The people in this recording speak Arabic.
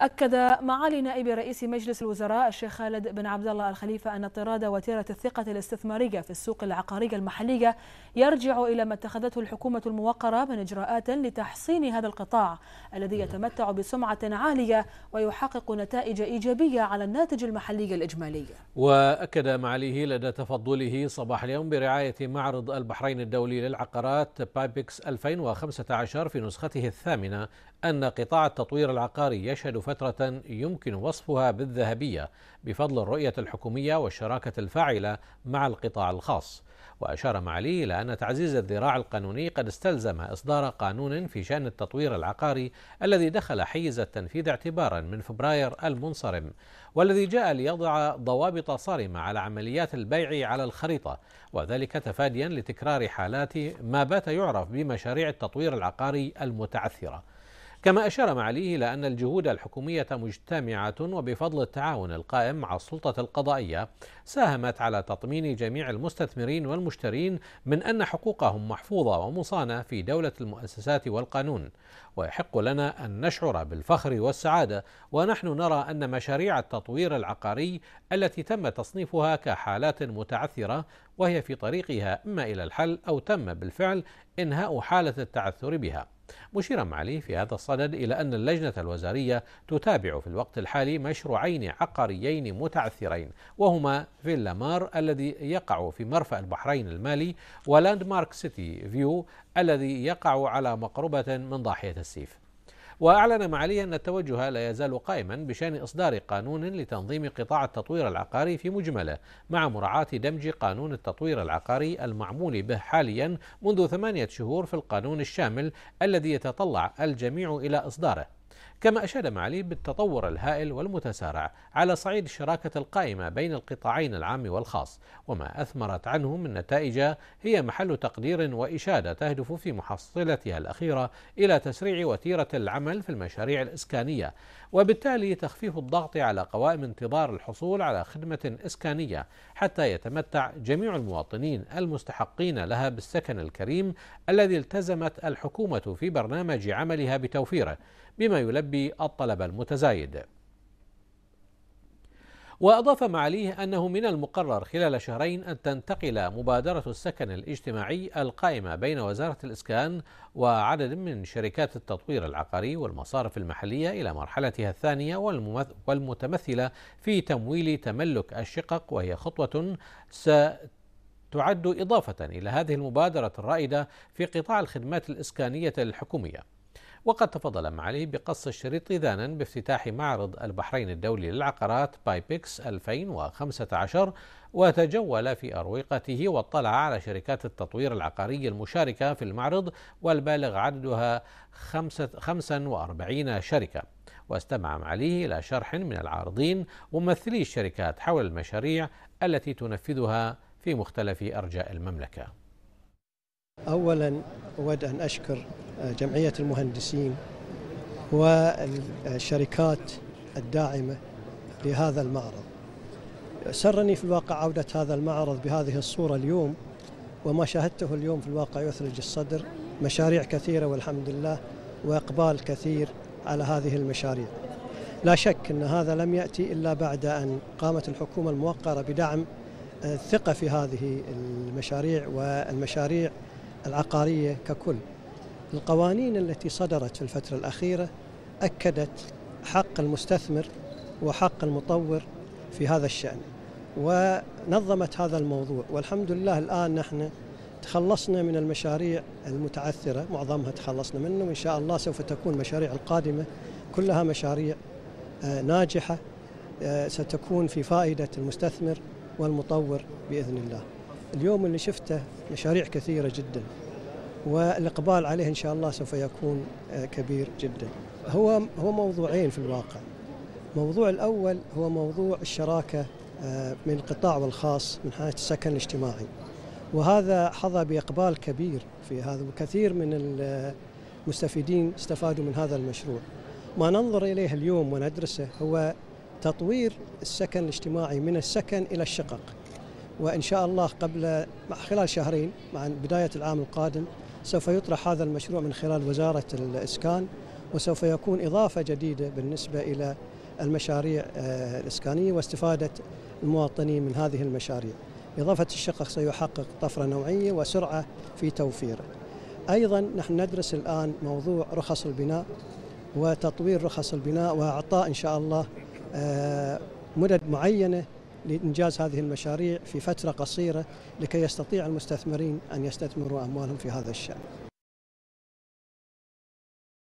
أكد معالي نائب رئيس مجلس الوزراء الشيخ خالد بن عبد الله الخليفة أن اضطراد وتيرة الثقة الاستثمارية في السوق العقارية المحلية يرجع إلى ما اتخذته الحكومة الموقرة من إجراءات لتحصين هذا القطاع الذي يتمتع بسمعة عالية ويحقق نتائج إيجابية على الناتج المحلي الإجمالي وأكد معاليه لدى تفضله صباح اليوم برعاية معرض البحرين الدولي للعقارات بايبكس 2015 في نسخته الثامنة أن قطاع التطوير العقاري يشهد فترة يمكن وصفها بالذهبية بفضل الرؤية الحكومية والشراكة الفاعلة مع القطاع الخاص وأشار معالي إلى أن تعزيز الذراع القانوني قد استلزم إصدار قانون في شأن التطوير العقاري الذي دخل حيز التنفيذ اعتبارا من فبراير المنصرم والذي جاء ليضع ضوابط صارمة على عمليات البيع على الخريطة وذلك تفاديا لتكرار حالات ما بات يعرف بمشاريع التطوير العقاري المتعثرة كما أشار معاليه إلى أن الجهود الحكومية مجتمعة وبفضل التعاون القائم مع السلطة القضائية ساهمت على تطمين جميع المستثمرين والمشترين من أن حقوقهم محفوظة ومصانة في دولة المؤسسات والقانون ويحق لنا أن نشعر بالفخر والسعادة ونحن نرى أن مشاريع التطوير العقاري التي تم تصنيفها كحالات متعثرة وهي في طريقها إما إلى الحل أو تم بالفعل إنهاء حالة التعثر بها مشيرا معلي في هذا الصدد إلى أن اللجنة الوزارية تتابع في الوقت الحالي مشروعين عقاريين متعثرين وهما فيلا مار الذي يقع في مرفأ البحرين المالي ولاند مارك سيتي فيو الذي يقع على مقربة من ضاحية السيف وأعلن معالي أن التوجه لا يزال قائما بشأن إصدار قانون لتنظيم قطاع التطوير العقاري في مجمله مع مراعاة دمج قانون التطوير العقاري المعمول به حاليا منذ ثمانية شهور في القانون الشامل الذي يتطلع الجميع إلى إصداره كما أشاد معالي بالتطور الهائل والمتسارع على صعيد الشراكة القائمة بين القطاعين العام والخاص وما أثمرت عنه من نتائج هي محل تقدير وإشادة تهدف في محصلتها الأخيرة إلى تسريع وتيرة العمل في المشاريع الإسكانية وبالتالي تخفيف الضغط على قوائم انتظار الحصول على خدمة إسكانية حتى يتمتع جميع المواطنين المستحقين لها بالسكن الكريم الذي التزمت الحكومة في برنامج عملها بتوفيره بما يلبي الطلب المتزايد وأضاف معاليه أنه من المقرر خلال شهرين أن تنتقل مبادرة السكن الاجتماعي القائمة بين وزارة الإسكان وعدد من شركات التطوير العقاري والمصارف المحلية إلى مرحلتها الثانية والمتمثلة في تمويل تملك الشقق وهي خطوة ستعد إضافة إلى هذه المبادرة الرائدة في قطاع الخدمات الإسكانية الحكومية وقد تفضل معالي بقص الشريط إذانا بافتتاح معرض البحرين الدولي للعقارات بايبكس 2015 وتجول في أروقته واطلع على شركات التطوير العقاري المشاركة في المعرض والبالغ عددها 45 شركة واستمع معاليه إلى شرح من العارضين ممثلي الشركات حول المشاريع التي تنفذها في مختلف أرجاء المملكة أولا أود أن أشكر جمعية المهندسين والشركات الداعمة لهذا المعرض سرني في الواقع عودة هذا المعرض بهذه الصورة اليوم وما شاهدته اليوم في الواقع يثلج الصدر مشاريع كثيرة والحمد لله وإقبال كثير على هذه المشاريع لا شك أن هذا لم يأتي إلا بعد أن قامت الحكومة الموقرة بدعم الثقة آه، في هذه المشاريع والمشاريع العقارية ككل القوانين التي صدرت في الفترة الأخيرة أكدت حق المستثمر وحق المطور في هذا الشأن ونظمت هذا الموضوع والحمد لله الآن نحن تخلصنا من المشاريع المتعثرة معظمها تخلصنا منه وإن شاء الله سوف تكون مشاريع القادمة كلها مشاريع آه، ناجحة آه، ستكون في فائدة المستثمر والمطور بإذن الله اليوم اللي شفته مشاريع كثيرة جداً والاقبال عليه ان شاء الله سوف يكون آه، كبير جدا. هو هو موضوعين في الواقع. الموضوع الاول هو موضوع الشراكه آه، من القطاع والخاص من حيث السكن الاجتماعي. وهذا حظى باقبال كبير في هذا وكثير من المستفيدين آه، استفادوا من هذا المشروع. ما ننظر اليه اليوم وندرسه هو تطوير السكن الاجتماعي من السكن الى الشقق. وان شاء الله قبل خلال شهرين مع بدايه العام القادم سوف يطرح هذا المشروع من خلال وزارة الإسكان وسوف يكون إضافة جديدة بالنسبة إلى المشاريع آه، الإسكانية واستفادة المواطنين من هذه المشاريع إضافة الشقق سيحقق طفرة نوعية وسرعة في توفيره أيضا نحن ندرس الآن موضوع رخص البناء وتطوير رخص البناء وإعطاء إن شاء الله آه، مدد معينة لإنجاز هذه المشاريع في فترة قصيرة لكي يستطيع المستثمرين أن يستثمروا أموالهم في هذا الشأن